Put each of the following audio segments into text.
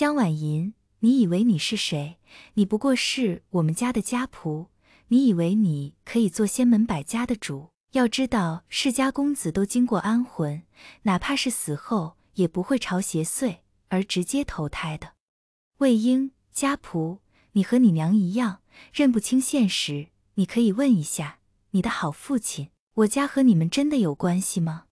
江婉银，你以为你是谁？你不过是我们家的家仆。你以为你可以做仙门百家的主？要知道世家公子都经过安魂，哪怕是死后也不会朝邪祟，而直接投胎的。魏英，家仆，你和你娘一样，认不清现实。你可以问一下你的好父亲，我家和你们真的有关系吗？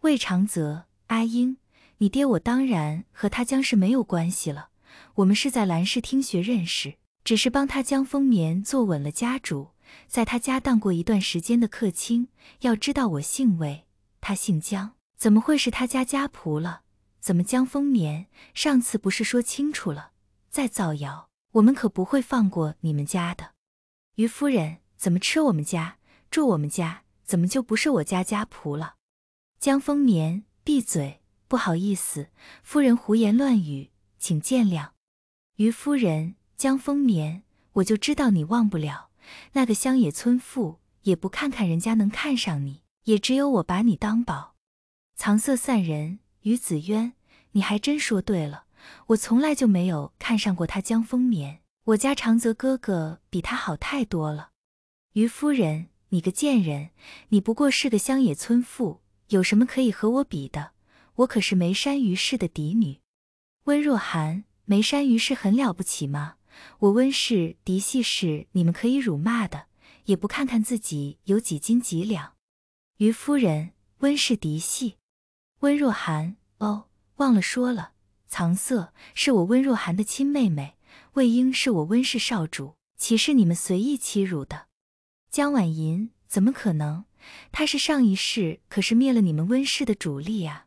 魏长泽，阿英。你爹我当然和他江氏没有关系了。我们是在兰氏听学认识，只是帮他江丰棉坐稳了家主，在他家当过一段时间的客卿。要知道我姓魏，他姓江，怎么会是他家家仆了？怎么江丰棉？上次不是说清楚了？再造谣，我们可不会放过你们家的。于夫人，怎么吃我们家，住我们家，怎么就不是我家家仆了？江丰棉，闭嘴！不好意思，夫人胡言乱语，请见谅。于夫人，江丰年，我就知道你忘不了那个乡野村妇，也不看看人家能看上你，也只有我把你当宝。藏色散人于子渊，你还真说对了，我从来就没有看上过他江丰年。我家长泽哥哥比他好太多了。于夫人，你个贱人，你不过是个乡野村妇，有什么可以和我比的？我可是眉山余氏的嫡女，温若寒。眉山余氏很了不起吗？我温氏嫡系是你们可以辱骂的？也不看看自己有几斤几两。于夫人，温氏嫡系，温若寒。哦，忘了说了，藏色是我温若寒的亲妹妹，魏婴是我温氏少主，岂是你们随意欺辱的？江婉银，怎么可能？她是上一世可是灭了你们温氏的主力啊！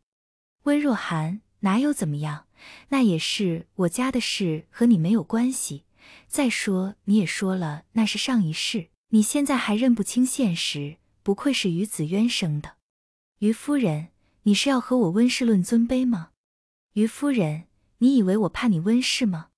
温若寒哪有怎么样？那也是我家的事，和你没有关系。再说你也说了，那是上一世，你现在还认不清现实？不愧是于子渊生的，于夫人，你是要和我温氏论尊卑吗？于夫人，你以为我怕你温氏吗？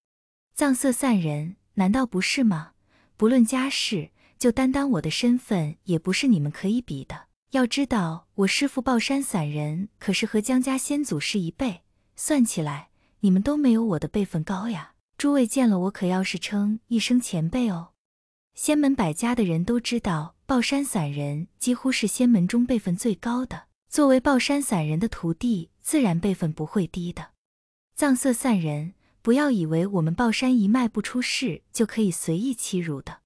藏色散人，难道不是吗？不论家世，就单单我的身份，也不是你们可以比的。要知道，我师父抱山散人可是和江家先祖是一辈，算起来你们都没有我的辈分高呀。诸位见了我，可要是称一声前辈哦。仙门百家的人都知道，抱山散人几乎是仙门中辈分最高的，作为抱山散人的徒弟，自然辈分不会低的。藏色散人，不要以为我们抱山一脉不出世就可以随意欺辱的。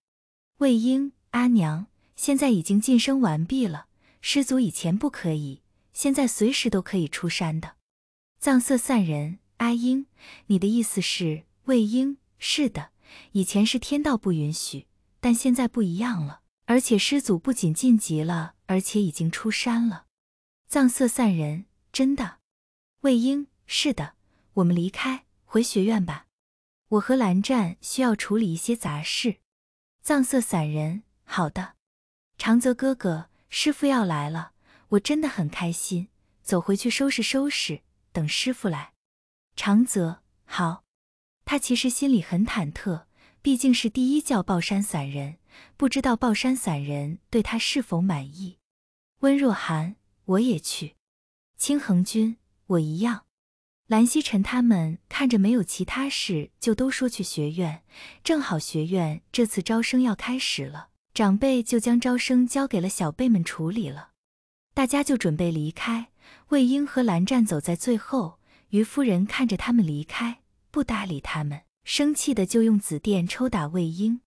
魏婴，阿娘，现在已经晋升完毕了。师祖以前不可以，现在随时都可以出山的。藏色散人，阿英，你的意思是魏英？是的，以前是天道不允许，但现在不一样了。而且师祖不仅晋级了，而且已经出山了。藏色散人，真的？魏英，是的。我们离开，回学院吧。我和蓝湛需要处理一些杂事。藏色散人，好的。长泽哥哥。师傅要来了，我真的很开心。走，回去收拾收拾，等师傅来。长泽，好。他其实心里很忐忑，毕竟是第一教暴山散人，不知道暴山散人对他是否满意。温若寒，我也去。清恒君，我一样。蓝曦臣他们看着没有其他事，就都说去学院，正好学院这次招生要开始了。长辈就将招生交给了小辈们处理了，大家就准备离开。魏婴和蓝湛走在最后，于夫人看着他们离开，不搭理他们，生气的就用紫电抽打魏婴。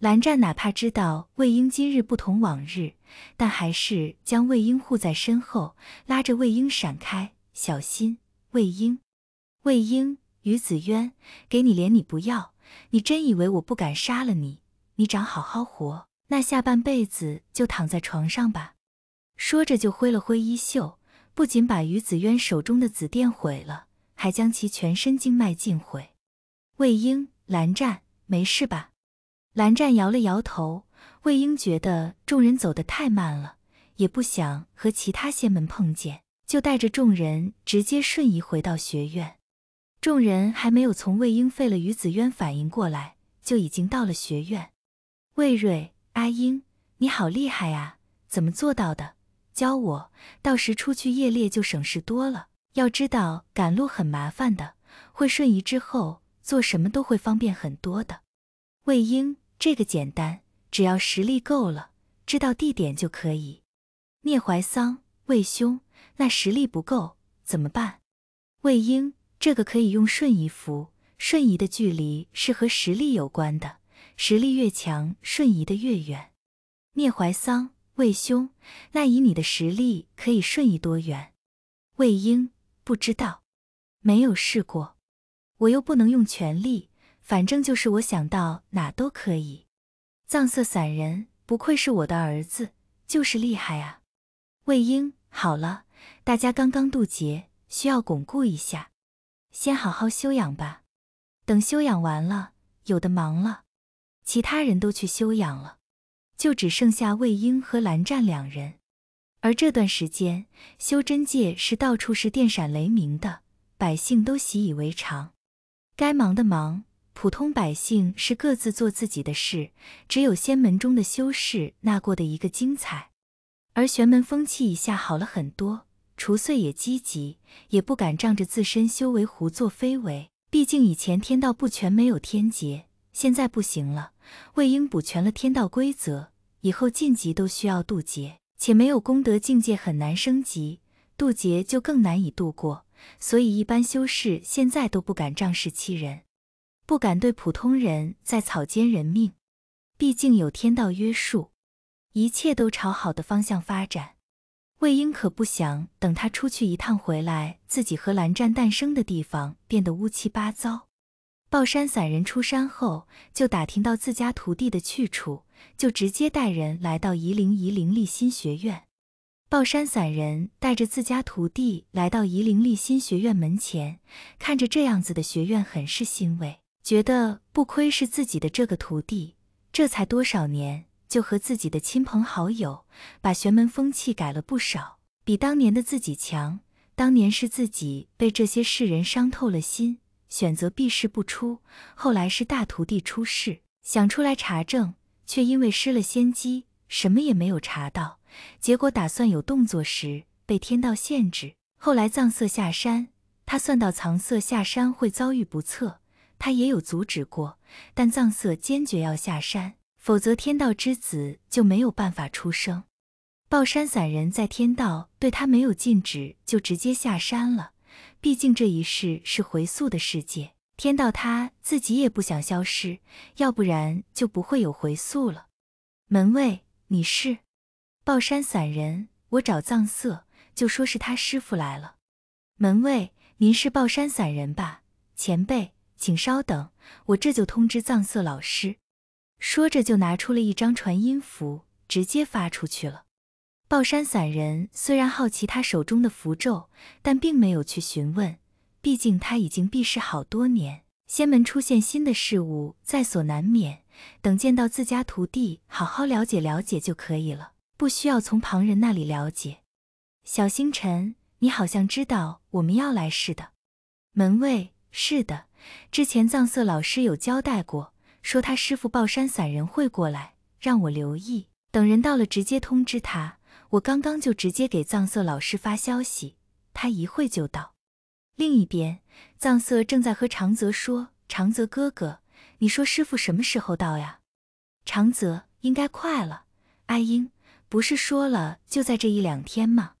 蓝湛哪怕知道魏婴今日不同往日，但还是将魏婴护在身后，拉着魏婴闪开，小心魏婴。魏婴，于子渊，给你脸你不要，你真以为我不敢杀了你？你长好好活。那下半辈子就躺在床上吧。说着就挥了挥衣袖，不仅把于子渊手中的紫电毁了，还将其全身经脉尽毁。魏婴、蓝湛，没事吧？蓝湛摇了摇头。魏婴觉得众人走得太慢了，也不想和其他仙门碰见，就带着众人直接瞬移回到学院。众人还没有从魏婴废了于子渊反应过来，就已经到了学院。魏瑞。阿英，你好厉害呀！怎么做到的？教我，到时出去夜猎就省事多了。要知道赶路很麻烦的，会瞬移之后做什么都会方便很多的。魏英，这个简单，只要实力够了，知道地点就可以。聂怀桑，魏兄，那实力不够怎么办？魏英，这个可以用瞬移符，瞬移的距离是和实力有关的。实力越强，瞬移的越远。聂怀桑，魏兄，那以你的实力，可以瞬移多远？魏婴，不知道，没有试过。我又不能用全力，反正就是我想到哪都可以。藏色散人，不愧是我的儿子，就是厉害啊！魏婴，好了，大家刚刚渡劫，需要巩固一下，先好好休养吧。等休养完了，有的忙了。其他人都去休养了，就只剩下魏婴和蓝湛两人。而这段时间，修真界是到处是电闪雷鸣的，百姓都习以为常。该忙的忙，普通百姓是各自做自己的事。只有仙门中的修士那过的一个精彩。而玄门风气一下好了很多，除祟也积极，也不敢仗着自身修为胡作非为。毕竟以前天道不全，没有天劫。现在不行了，魏婴补全了天道规则，以后晋级都需要渡劫，且没有功德境界很难升级，渡劫就更难以度过。所以一般修士现在都不敢仗势欺人，不敢对普通人在草菅人命，毕竟有天道约束，一切都朝好的方向发展。魏婴可不想等他出去一趟回来，自己和蓝湛诞生的地方变得乌七八糟。抱山散人出山后，就打听到自家徒弟的去处，就直接带人来到夷陵。夷陵立新学院，抱山散人带着自家徒弟来到夷陵立新学院门前，看着这样子的学院，很是欣慰，觉得不亏是自己的这个徒弟。这才多少年，就和自己的亲朋好友把玄门风气改了不少，比当年的自己强。当年是自己被这些世人伤透了心。选择避世不出，后来是大徒弟出事，想出来查证，却因为失了先机，什么也没有查到。结果打算有动作时，被天道限制。后来藏色下山，他算到藏色下山会遭遇不测，他也有阻止过，但藏色坚决要下山，否则天道之子就没有办法出生。抱山散人在天道对他没有禁止，就直接下山了。毕竟这一世是回溯的世界，天道他自己也不想消失，要不然就不会有回溯了。门卫，你是？抱山散人，我找藏色，就说是他师傅来了。门卫，您是抱山散人吧？前辈，请稍等，我这就通知藏色老师。说着就拿出了一张传音符，直接发出去了。抱山散人虽然好奇他手中的符咒，但并没有去询问，毕竟他已经避世好多年，仙门出现新的事物在所难免。等见到自家徒弟，好好了解了解就可以了，不需要从旁人那里了解。小星辰，你好像知道我们要来似的。门卫，是的，之前藏色老师有交代过，说他师傅抱山散人会过来，让我留意，等人到了直接通知他。我刚刚就直接给藏色老师发消息，他一会就到。另一边，藏色正在和长泽说：“长泽哥哥，你说师傅什么时候到呀？”长泽应该快了。阿英不是说了，就在这一两天吗？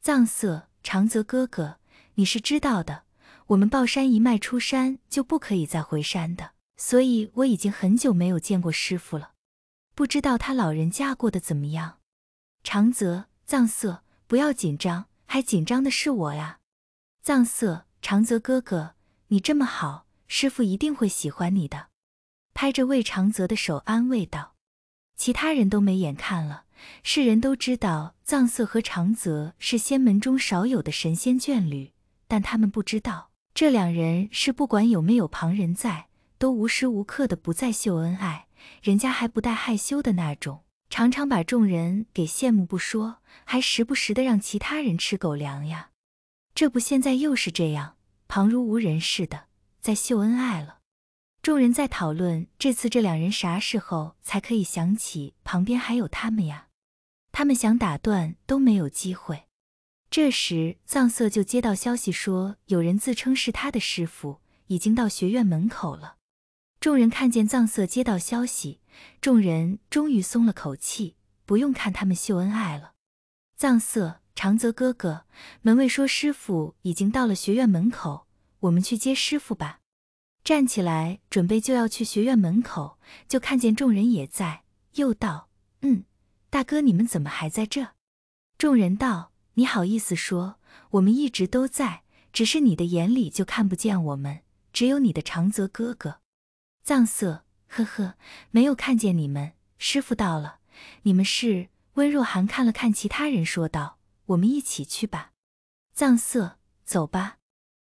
藏色，长泽哥哥，你是知道的，我们抱山一脉出山就不可以再回山的，所以我已经很久没有见过师傅了，不知道他老人家过得怎么样。长泽藏色，不要紧张，还紧张的是我呀！藏色，长泽哥哥，你这么好，师傅一定会喜欢你的。拍着魏长泽的手安慰道。其他人都没眼看了，世人都知道藏色和长泽是仙门中少有的神仙眷侣，但他们不知道，这两人是不管有没有旁人在，都无时无刻的不在秀恩爱，人家还不带害羞的那种。常常把众人给羡慕不说，还时不时的让其他人吃狗粮呀。这不，现在又是这样，旁如无人似的在秀恩爱了。众人在讨论，这次这两人啥时候才可以想起旁边还有他们呀？他们想打断都没有机会。这时，藏色就接到消息说，有人自称是他的师傅，已经到学院门口了。众人看见藏色接到消息。众人终于松了口气，不用看他们秀恩爱了。藏色，长泽哥哥，门卫说师傅已经到了学院门口，我们去接师傅吧。站起来准备就要去学院门口，就看见众人也在，又道：“嗯，大哥，你们怎么还在这？”众人道：“你好意思说，我们一直都在，只是你的眼里就看不见我们，只有你的长泽哥哥。”藏色。呵呵，没有看见你们。师傅到了，你们是温若寒看了看其他人，说道：“我们一起去吧。”藏色，走吧。